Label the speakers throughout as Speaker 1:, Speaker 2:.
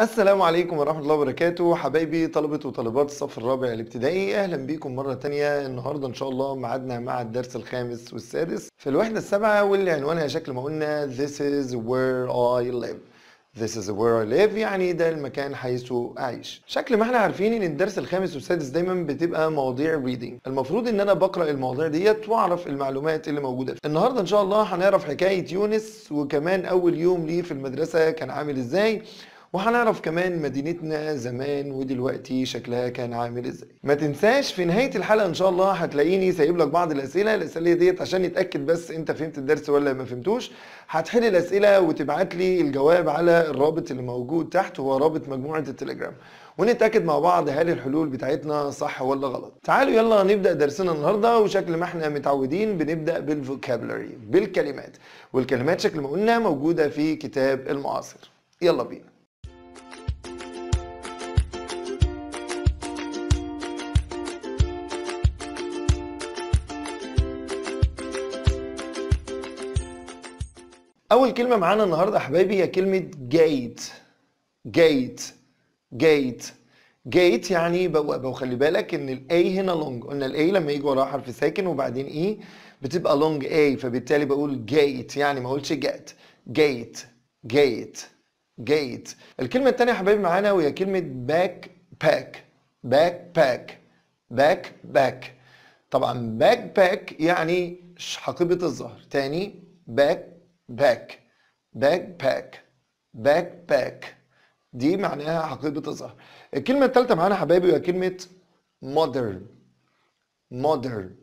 Speaker 1: السلام عليكم ورحمة الله وبركاته حبايبي طلبة وطالبات الصف الرابع الابتدائي أهلا بيكم مرة تانية النهاردة إن شاء الله معادنا مع الدرس الخامس والسادس في الوحدة السابعة واللي عنوانها شكل ما قلنا This is where I live This is where I live يعني ده المكان حيث أعيش شكل ما احنا عارفين ان الدرس الخامس والسادس دايما بتبقى مواضيع reading المفروض ان انا بقرأ المواضيع ديت واعرف المعلومات اللي موجودة فيه النهاردة ان شاء الله هنعرف حكاية يونس وكمان اول يوم ليه في المدرسة كان عامل ازاي وهنعرف كمان مدينتنا زمان ودلوقتي شكلها كان عامل ازاي ما تنساش في نهايه الحلقه ان شاء الله هتلاقيني سايب لك بعض الاسئله الاسئله ديت عشان نتاكد بس انت فهمت الدرس ولا ما فهمتوش هتحل الاسئله وتبعت لي الجواب على الرابط اللي موجود تحت هو رابط مجموعه التليجرام ونتاكد مع بعض هل الحلول بتاعتنا صح ولا غلط تعالوا يلا نبدا درسنا النهارده وشكل ما احنا متعودين بنبدا بالفوكابلري بالكلمات والكلمات شكل ما قلنا موجوده في كتاب المعاصر يلا بينا اول كلمه معانا النهارده حبايبي هي كلمه جيت جيت جيت جيت يعني بوابه وخلي بالك ان الاي هنا لونج قلنا الاي لما يجي وراها حرف ساكن وبعدين اي e بتبقى لونج اي فبالتالي بقول جيت يعني ما اقولش جات جيت جيت جيت الكلمه الثانيه يا حبايبي معانا وهي كلمه باك باك باك باك باك باك طبعا باك باك يعني حقيبه الظهر تاني باك باك باك باك باك باك دي معناها حقيقة بتظهر الكلمة الثالثة معانا حبايبي هي كلمة مودرن مودرن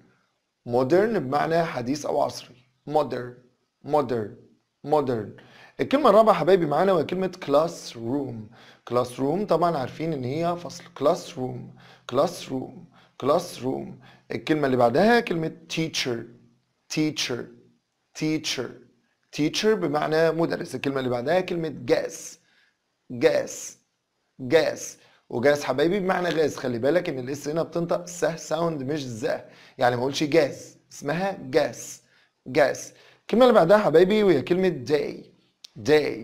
Speaker 1: مودرن بمعنى حديث أو عصري مودرن مودرن مودرن الكلمة الرابعة حبايبي معانا وهي كلمة كلاس روم كلاس روم طبعا عارفين ان هي فصل كلاس روم كلاس روم كلاس روم الكلمة اللي بعدها كلمة teacher teacher teacher teacher بمعنى مدرس الكلمة اللي بعدها كلمة gas gas gas وجاس حبايبي بمعنى غاز خلي بالك ان الاس هنا بتنطق س ساوند مش ز يعني ما اقولش جاز اسمها جاس جاس الكلمه اللي بعدها حبايبي وهي كلمه day day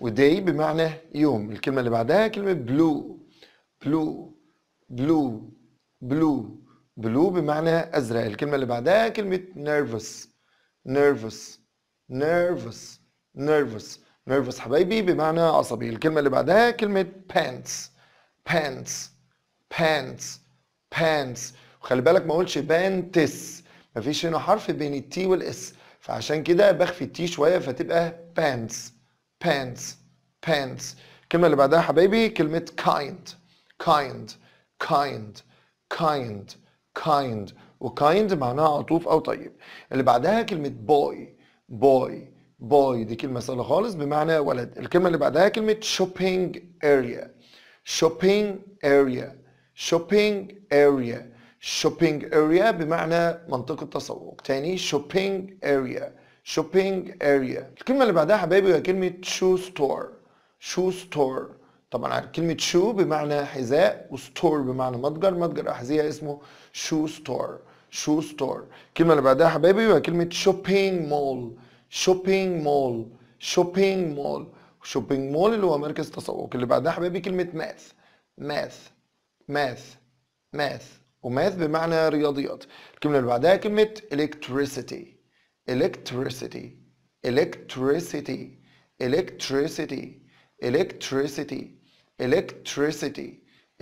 Speaker 1: وداي بمعنى يوم الكلمه اللي بعدها كلمه بلو بلو بلو بلو بلو بمعنى ازرق الكلمه اللي بعدها كلمه nervous nervous nervous nervous nervous حبايبي بمعنى عصبي الكلمة اللي بعدها كلمة pants pants pants pants وخلي بالك ما اقولش بانتس مفيش هنا حرف بين التي والاس فعشان كده بخفي التي شوية فتبقى pants pants pants الكلمة اللي بعدها حبايبي كلمة kind kind kind kind kind وكايند معناها عطوف أو طيب اللي بعدها كلمة boy بوي بوي دي كلمه سهله خالص بمعنى ولد الكلمه اللي بعدها كلمه شوبينج اريا شوبينج اريا شوبينج اريا شوبينج اريا بمعنى منطقه تسوق تاني شوبينج اريا شوبينج اريا الكلمه اللي بعدها حبايبي هي كلمه شو ستور شو ستور طبعا كلمة شو بمعنى حذاء وستور بمعنى متجر متجر أحذية اسمه شو ستور شو ستور الكلمة اللي بعدها حبايبي يبقى كلمة شوبينج مول شوبينج مول شوبينج مول شوبينج مول اللي هو مركز تسوق اللي بعدها حبايبي كلمة ماث ماث ماث ماث وماث بمعنى رياضيات الكلمة اللي بعدها كلمة electricity electricity electricity electricity electricity electricity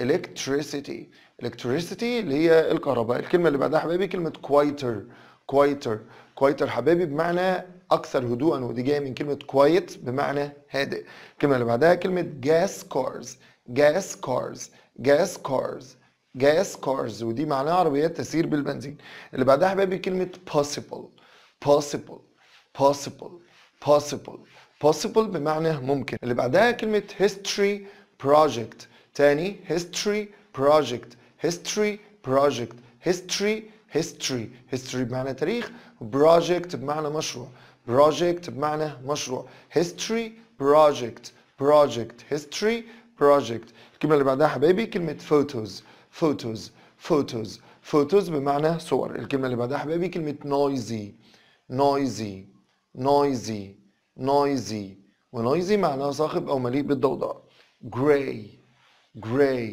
Speaker 1: electricity الكتريستي اللي هي الكهرباء الكلمه اللي بعدها حبايبي كلمه كوايتر كوايتر كوايتر حبايبي بمعنى اكثر هدوءا ودي جايه من كلمه كوايت بمعنى هادئ الكلمه اللي بعدها كلمه جاس كارز جاس كارز جاس كارز جاس كارز ودي معناها عربيات تسير بالبنزين اللي بعدها حبايبي كلمه possible possible possible possible possible بمعنى ممكن اللي بعدها كلمه history project تاني history project history project history history history بمعنى تاريخ project بمعنى مشروع project بمعنى مشروع history project project history project الكلمة اللي بعدها حبايبي كلمة photos photos photos photos بمعنى صور الكلمة اللي بعدها حبايبي كلمة noisy noisy noisy noisy ونويزي معناها صاخب أو مليء بالضوضاء gray gray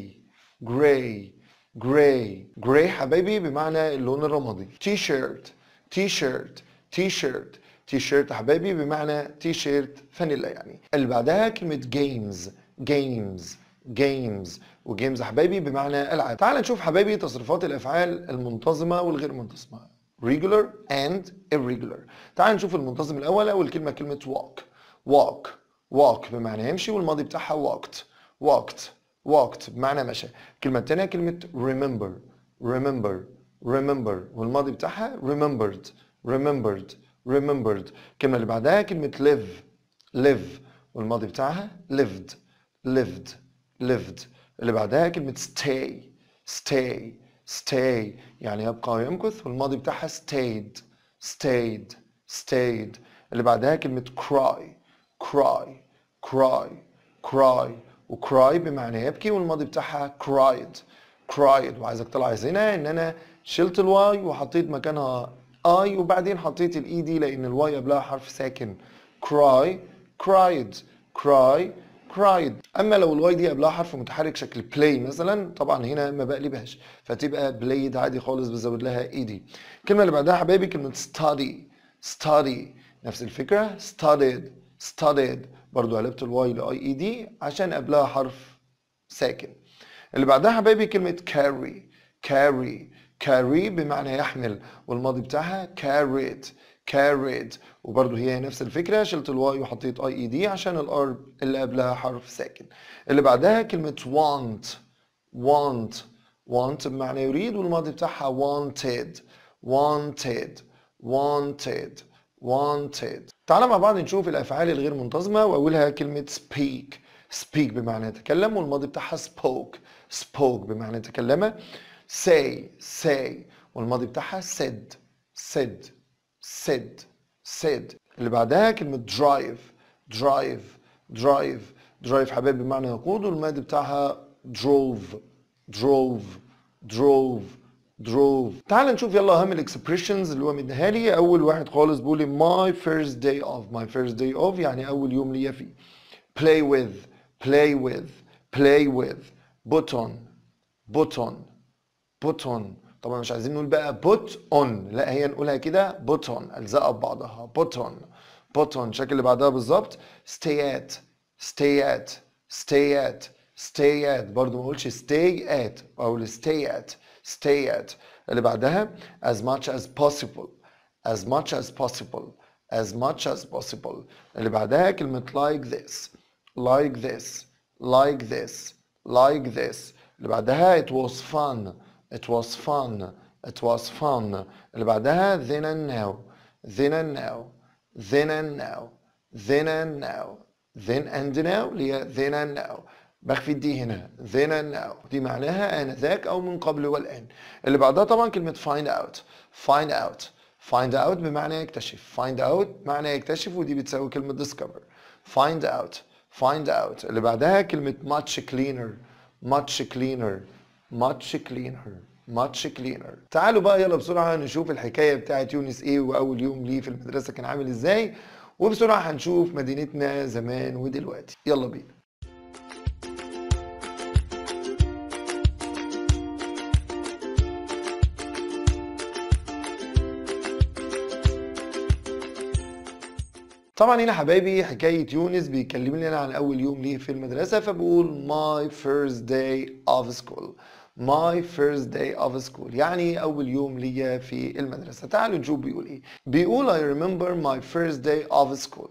Speaker 1: gray جراي جراي حبايبي بمعنى اللون الرمادي تي شيرت تي شيرت تي شيرت تي شيرت حبايبي بمعنى تي شيرت فانيلا يعني اللي بعدها كلمة جيمز جيمز جيمز وجيمز حبايبي بمعنى ألعاب تعال نشوف حبايبي تصريفات الأفعال المنتظمة والغير منتظمة regular and irregular تعال نشوف المنتظم الأول أول كلمة كلمة walk walk walk بمعنى يمشي والماضي بتاعها walked walked walked بمعنى مشى الكلمة الثانية كلمة remember remember remember والماضي بتاعها remembered remembered remembered الكلمة اللي بعدها كلمة live live والماضي بتاعها lived lived lived اللي بعدها كلمة stay stay stay يعني يبقى ويمكث والماضي بتاعها stayed stayed stayed اللي بعدها كلمة cry cry cry cry وكراي بمعنى يبكي والماضي بتاعها كرايد كرايد وعايزك تلاحظ هنا ان انا شلت الواي وحطيت مكانها اي وبعدين حطيت الاي دي e لان الواي قبلها حرف ساكن كراي كرايد كراي كرايد اما لو الواي دي قبلها حرف متحرك شكل بلاي مثلا طبعا هنا ما بقلبهاش فتبقى بلايد عادي خالص بزود لها اي e دي الكلمه اللي بعدها حبايبي كلمه ستادي ستادي نفس الفكره ستاديد ستاديد برضو قلبت الواي لاي اي دي e عشان قبلها حرف ساكن اللي بعدها حبايبي كلمه carry carry carry بمعنى يحمل والماضي بتاعها carried carried وبرضه هي نفس الفكره شلت الواي وحطيت اي اي دي عشان الار اللي قبلها حرف ساكن اللي بعدها كلمه want want want بمعنى يريد والماضي بتاعها wanted wanted wanted wanted تعالى مع بعض نشوف الافعال الغير منتظمه واولها كلمه speak speak بمعنى تكلم والماضي بتاعها spoke spoke بمعنى تكلمه say say والماضي بتاعها said said said said اللي بعدها كلمه drive drive drive drive حبايب بمعنى يقود والماضي بتاعها drove drove drove drove تعال نشوف يلا اهم الاكسبريشنز اللي هو مديها لي اول واحد خالص بيقول لي my first day of my first day of يعني اول يوم ليا فيه play with play with play with put on put on put on طبعا مش عايزين نقول بقى put on لا هي نقولها كده put on الزقها ببعضها put on put on الشكل اللي بعدها بالظبط stay at stay at stay at stay at برضه ما اقولش stay at او stay at stay at اللي بعدها as much as possible as much as possible as much as possible اللي بعدها كلمة like this like this like this like this اللي بعدها it was fun it was fun it was fun اللي بعدها then and now then and now then and now then and now then and now then and now مخفي الدي هنا then دي معناها آنذاك أو من قبل والآن اللي بعدها طبعا كلمة فايند اوت فايند اوت فايند اوت بمعنى يكتشف فايند اوت معنى يكتشف ودي بتساوي كلمة ديسكفر فايند اوت فايند اوت اللي بعدها كلمة ماتش كلينر ماتش كلينر ماتش كلينر ماتش كلينر تعالوا بقى يلا بسرعة نشوف الحكاية بتاعت يونس ايه وأول يوم ليه في المدرسة كان عامل ازاي وبسرعة هنشوف مدينتنا زمان ودلوقتي يلا بينا طبعا هنا حبايبي حكايه يونس بيكلمني انا عن اول يوم ليه في المدرسه فبقول my first day of school my first day of school يعني اول يوم ليا في المدرسه تعالوا نشوف بيقول ايه بيقول I remember my first day of school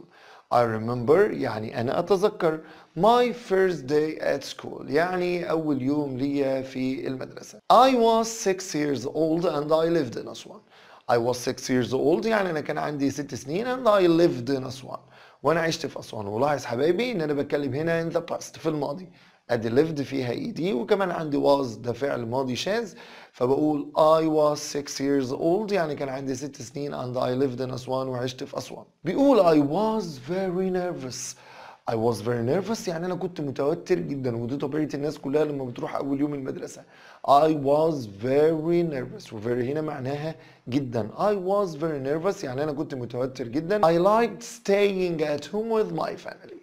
Speaker 1: I remember يعني أنا أتذكر my first day at school يعني أول يوم ليا في المدرسة I was six years old and I lived in Aswan I was 6 years old يعني انا كان عندي 6 سنين and I lived in Aswan وانا عشت في اسوان ولاحظ حبايبي ان انا بتكلم هنا in the past في الماضي ادي lived فيها اي e دي وكمان عندي was ده فعل ماضي شاذ فبقول I was 6 years old يعني كان عندي 6 سنين and I lived in اسوان وعشت في اسوان بيقول I was very nervous I was very nervous يعني انا كنت متوتر جدا ودي طبيعه الناس كلها لما بتروح اول يوم المدرسه I was very nervous very هنا معناها جدا I was very nervous يعني أنا كنت متوتر جدا I liked staying at home with my family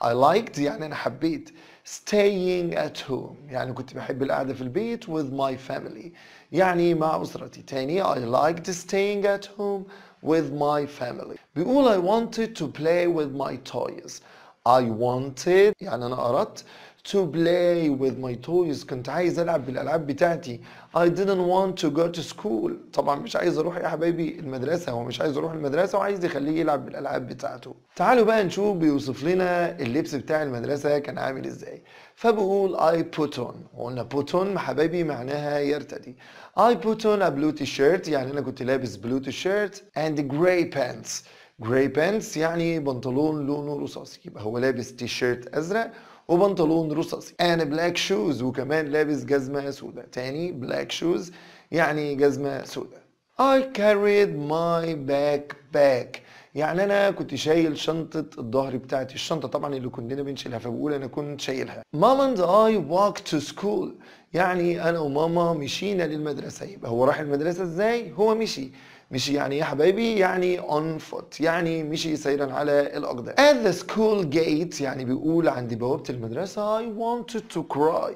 Speaker 1: I liked يعني أنا حبيت staying at home يعني كنت بحب القعدة في البيت with my family يعني مع أسرتي تاني I liked staying at home with my family بيقول I wanted to play with my toys I wanted يعني أنا أردت to play with my toys كنت عايز ألعب بالألعاب بتاعتي I didn't want to go to school طبعا مش عايز أروح يا حبايبي المدرسة هو مش عايز يروح المدرسة وعايز يخليه يلعب بالألعاب بتاعته تعالوا بقى نشوف بيوصف لنا اللبس بتاع المدرسة كان عامل إزاي فبقول I put on وقلنا put on حبايبي معناها يرتدي I put on a blue t-shirt يعني أنا كنت لابس blue t-shirt and gray pants gray pants يعني بنطلون لونه رصاصي يبقى هو لابس تيشيرت أزرق وبنطلون رصاصي انا بلاك شوز وكمان لابس جزمه سوداء تاني بلاك شوز يعني جزمه سوداء I carried my backpack يعني انا كنت شايل شنطه الظهر بتاعتي الشنطه طبعا اللي كلنا بنشيلها فبقول انا كنت شايلها ماما اند اي walked to school يعني انا وماما مشينا للمدرسه يبقى هو راح المدرسه ازاي هو مشي مشي يعني يا حبايبي يعني on foot يعني مشي سيرا على الأقدام at the school gate يعني بيقول عند بوابة المدرسة I wanted to cry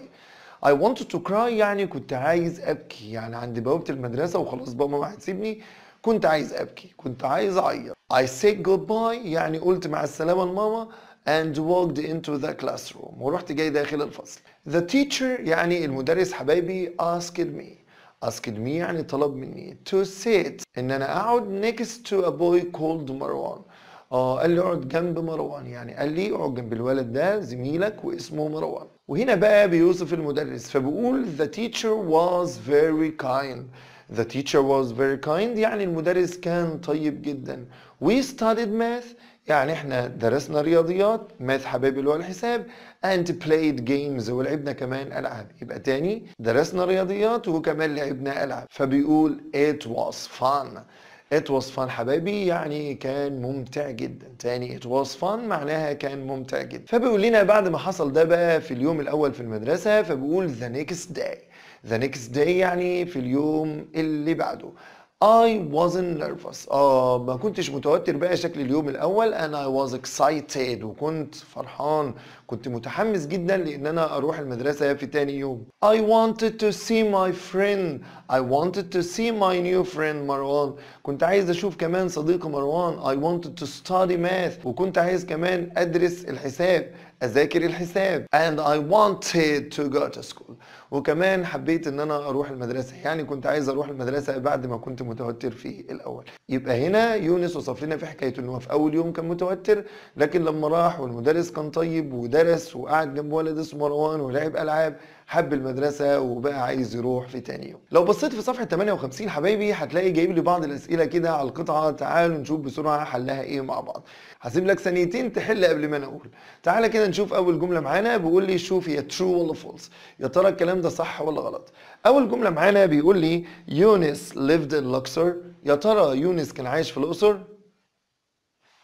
Speaker 1: I wanted to cry يعني كنت عايز أبكي يعني عند بوابة المدرسة وخلاص بابا ما هتسيبني كنت عايز أبكي كنت عايز أعيط I said goodbye يعني قلت مع السلامة لماما and walked into the classroom ورحت جاي داخل الفصل. The teacher يعني المدرس حبايبي asked me اسكت مي يعني طلب مني to sit ان انا اقعد next to a boy called مروان اه قال لي اقعد جنب مروان يعني قال لي اقعد جنب الولد ده زميلك واسمه مروان وهنا بقى بيوصف المدرس فبقول the teacher was very kind the teacher was very kind يعني المدرس كان طيب جدا we studied math يعني احنا درسنا رياضيات ماث حبايبي اللي هو الحساب and played games ولعبنا كمان العاب يبقى تاني درسنا رياضيات وكمان لعبنا العاب فبيقول it was fun it was fun حبايبي يعني كان ممتع جدا تاني it was fun معناها كان ممتع جدا فبيقول لنا بعد ما حصل ده بقى في اليوم الاول في المدرسه فبيقول the next day the next day يعني في اليوم اللي بعده I wasn't nervous اه ما كنتش متوتر بقى شكل اليوم الاول and I was excited وكنت فرحان كنت متحمس جدا لان انا اروح المدرسه في تاني يوم I wanted to see my friend I wanted to see my new friend مروان كنت عايز اشوف كمان صديقي مروان I wanted to study math وكنت عايز كمان ادرس الحساب اذاكر الحساب and I wanted to go to school وكمان حبيت ان انا اروح المدرسه يعني كنت عايز اروح المدرسه بعد ما كنت متوتر في الاول يبقى هنا يونس وصف لنا في حكايته ان هو في اول يوم كان متوتر لكن لما راح والمدرس كان طيب ودرس وقعد جنب ولد اسمه مروان ولعب العاب حب المدرسه وبقى عايز يروح في تاني يوم لو بصيت في صفحه 58 حبايبي هتلاقي جايب لي بعض الاسئله كده على القطعه تعالوا نشوف بسرعه حلها ايه مع بعض هسيب لك ثانيتين تحل قبل ما انا اقول تعالى كده نشوف اول جمله معانا بيقول لي شوف هي ترو ولا فولس يا ترى الكلام ده صح ولا غلط اول جمله معانا بيقول لي يونس lived in Luxor يا ترى يونس كان عايش في الاقصر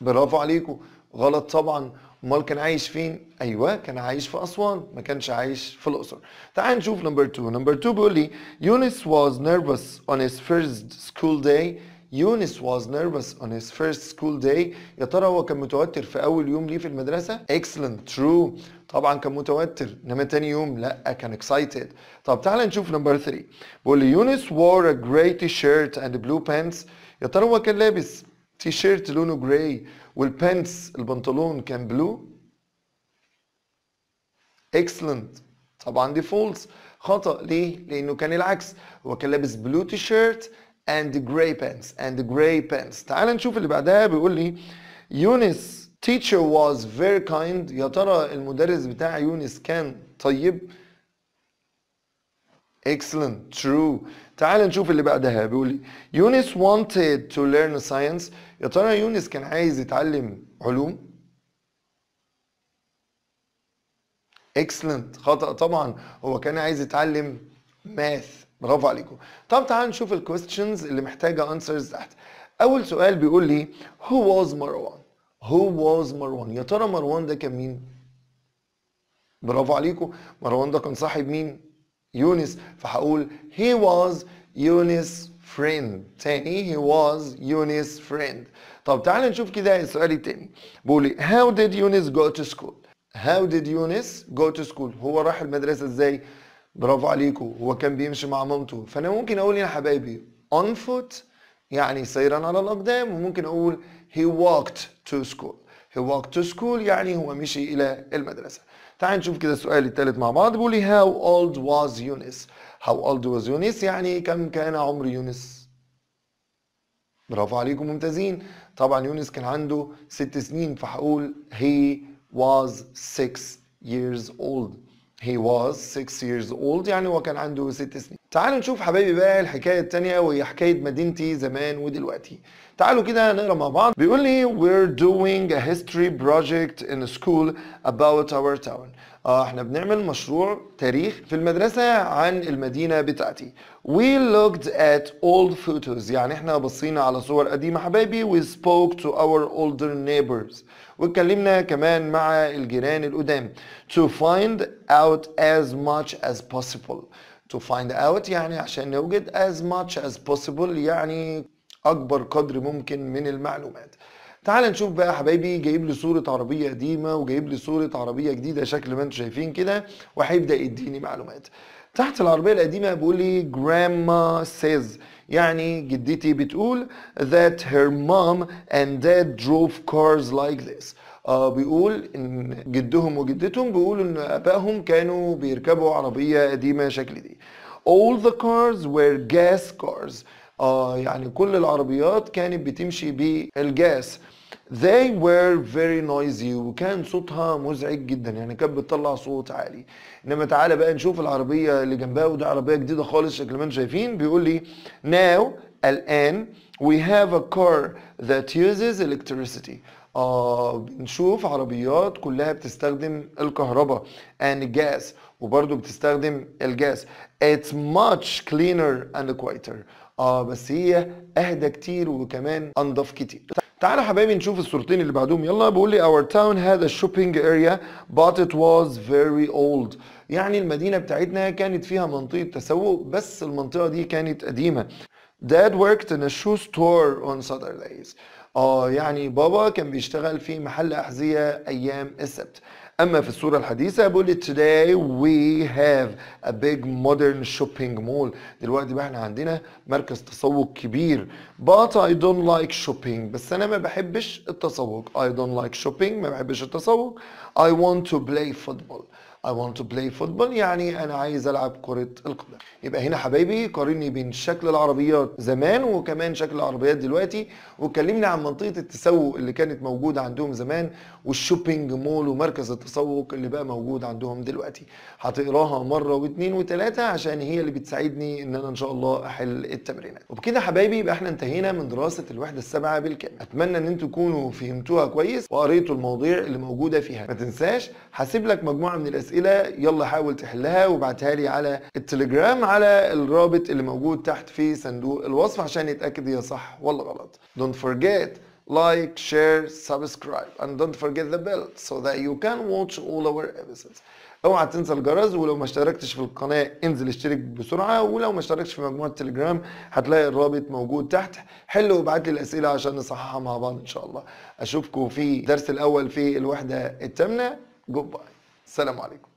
Speaker 1: برافو عليكم غلط طبعا امال كان عايش فين ايوه كان عايش في اسوان ما كانش عايش في الاقصر تعال نشوف نمبر 2 نمبر 2 بيقول لي يونس واز نيرفس on his first school day يونس واز نيرفس on his first school day يا ترى هو كان متوتر في اول يوم ليه في المدرسه اكسلنت ترو طبعا كان متوتر انما تاني يوم لا كان اكسايتد طب تعال نشوف نمبر 3 بيقول لي يونس وور ا جراي تي شيرت اند بلو pants يا ترى هو كان لابس تي شيرت لونه جراي والبنتس البنطلون كان بلو اكسلنت طبعا دي فولس خطا ليه لانه كان العكس هو كان لابس بلو تي شيرت اند جراي بانتس اند جراي بانتس تعال نشوف اللي بعدها بيقول لي يونس teacher was very kind يا ترى المدرس بتاع يونس كان طيب Excellent. True. تعال نشوف اللي بعدها بيقول لي يونس wanted to learn science يا ترى يونس كان عايز يتعلم علوم؟ Excellent. خطأ طبعا هو كان عايز يتعلم math. برافو عليكم. طب تعال نشوف الكويستشنز اللي محتاجة answers تحت. أول سؤال بيقول لي who was مروان؟ who was مروان؟ يا ترى مروان ده كان مين؟ برافو عليكم. مروان ده كان صاحب مين؟ يونس فهقول he was يونس friend تاني he was يونس friend طب تعالى نشوف كده السؤال التاني بيقول لي how did يونس go to school how did يونس go to school هو راح المدرسة ازاي برافو عليكم هو كان بيمشي مع مامته فانا ممكن اقول يا حبايبي on foot يعني سيرا على الاقدام وممكن اقول he walked to school he walked to school يعني هو مشي الى المدرسة تعال نشوف كده السؤال الثالث مع بعض بيقول لي هاو اولد واز يونس هاو اولد واز يونس يعني كم كان عمر يونس برافو عليكم ممتازين طبعا يونس كان عنده ست سنين فهقول he was 6 years old He was 6 years old يعني هو كان عنده ست سنين تعالوا نشوف حبايبي بقى الحكاية التانية وهي حكاية مدينتي زمان ودلوقتي تعالوا كده نقرا مع بعض بيقول لي we're doing a history project in school about our town اه احنا بنعمل مشروع تاريخ في المدرسة عن المدينة بتاعتي we looked at old photos يعني احنا بصينا على صور قديمة حبايبي we spoke to our older neighbors واتكلمنا كمان مع الجيران القدام to find out as much as possible to find out يعني عشان نوجد as much as possible يعني اكبر قدر ممكن من المعلومات تعال نشوف بقى حبايبي جايب لي صوره عربيه قديمه وجايب لي صوره عربيه جديده شكل ما انتم شايفين كده وهيبدا يديني معلومات تحت العربيه القديمه بيقول لي grandma says يعني جدتي بتقول that her mom and dad drove cars like this آه بيقول ان جدهم وجدتهم بيقولوا ان ابائهم كانوا بيركبوا عربيه قديمه شكل دي all the cars were gas cars آه يعني كل العربيات كانت بتمشي بالجاس they were very noisy وكان صوتها مزعج جدا يعني كانت بتطلع صوت عالي انما تعالى بقى نشوف العربيه اللي جنبها ودي عربيه جديده خالص شكل ما انتم شايفين بيقول لي now الان we have a car that uses electricity آه بنشوف عربيات كلها بتستخدم الكهرباء and gas وبرضه بتستخدم الجاز it's much cleaner and quieter آه بس هي اهدى كتير وكمان انضف كتير تعالوا حبايبي نشوف الصورتين اللي بعدهم يلا بيقول لي our town had a shopping area but it was very old يعني المدينة بتاعتنا كانت فيها منطقة تسوق بس المنطقة دي كانت قديمة Dad worked in a shoe store on Saturdays اه يعني بابا كان بيشتغل في محل أحذية أيام السبت اما في الصوره الحديثه بيقول لي today we have a big modern shopping mall دلوقتي بقى احنا عندنا مركز تسوق كبير but I don't like shopping بس انا ما بحبش التسوق I don't like shopping ما بحبش التسوق I want to play football I want to play football يعني أنا عايز ألعب كرة القدم يبقى هنا حبايبي قارني بين شكل العربيات زمان وكمان شكل العربيات دلوقتي وكلمني عن منطقة التسوق اللي كانت موجودة عندهم زمان والشوبينج مول ومركز التسوق اللي بقى موجود عندهم دلوقتي هتقراها مرة واثنين وثلاثة عشان هي اللي بتساعدني إن أنا إن شاء الله أحل التمرينات وبكده حبايبي يبقى احنا انتهينا من دراسة الوحدة السابعة بالكامل أتمنى إن أنتوا تكونوا فهمتوها كويس وقريتوا المواضيع اللي موجودة فيها ما تنساش هسيب لك مجموعة من الأسئلة اسئله يلا حاول تحلها وابعتها لي على التليجرام على الرابط اللي موجود تحت في صندوق الوصف عشان نتاكد هي صح ولا غلط don't forget like share subscribe and don't forget the bell so that you can watch all our episodes اوعى تنسى الجرس ولو ما اشتركتش في القناه انزل اشترك بسرعه ولو ما اشتركتش في مجموعه التليجرام هتلاقي الرابط موجود تحت حل وابعت لي الاسئله عشان نصححها مع بعض ان شاء الله اشوفكم في الدرس الاول في الوحده الثامنه جود باي السلام عليكم